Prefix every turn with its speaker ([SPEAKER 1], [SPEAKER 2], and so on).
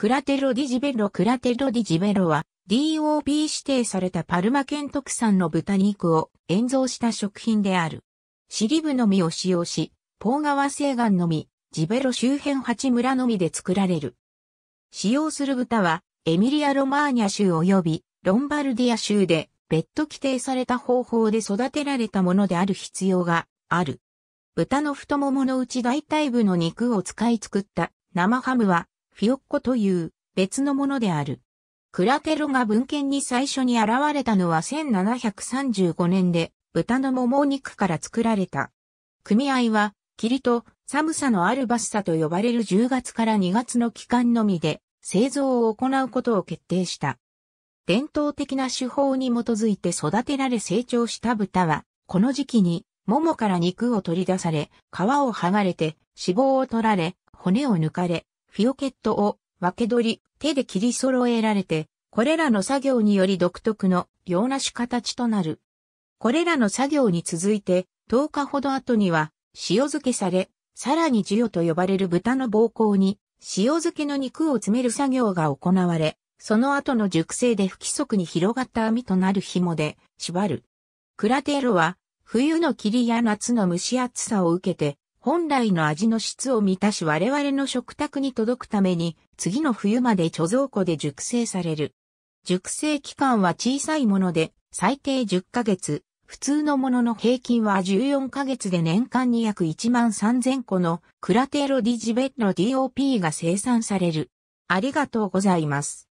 [SPEAKER 1] クラテロディ
[SPEAKER 2] ジベロクラテロディジベロは DOB 指定されたパルマ県特産の豚肉を塩奏した食品である。シリブのみを使用し、ポーガワ西岸のみ、ジベロ周辺八村のみで作られる。使用する豚はエミリア・ロマーニャ州及びロンバルディア州で別途規定された方法で育てられたものである必要がある。豚の太もものうち大体部の肉を使い作った生ハムはフィヨッコという別のものである。クラテロが文献に最初に現れたのは1735年で豚のもも肉から作られた。組合は霧と寒さのあるバスサと呼ばれる10月から2月の期間のみで製造を行うことを決定した。伝統的な手法に基づいて育てられ成長した豚は、この時期に、ももから肉を取り出され、皮を剥がれて、脂肪を取られ、骨を抜かれ、フィオケットを分け取り、手で切り揃えられて、これらの作業により独特の洋梨形となる。これらの作業に続いて、10日ほど後には塩漬けされ、さらにジオと呼ばれる豚の膀胱に塩漬けの肉を詰める作業が行われ、その後の熟成で不規則に広がった網となる紐で縛る。クラテーロは冬の霧や夏の蒸し暑さを受けて本来の味の質を満たし我々の食卓に届くために、次の冬まで貯蔵庫で熟成される。熟成期間は小さいもので、最低10ヶ月、普通のものの平均は14ヶ月で年間に約1万3000個のクラテロディジベッロ DOP が生産される。ありがとうござい
[SPEAKER 1] ます。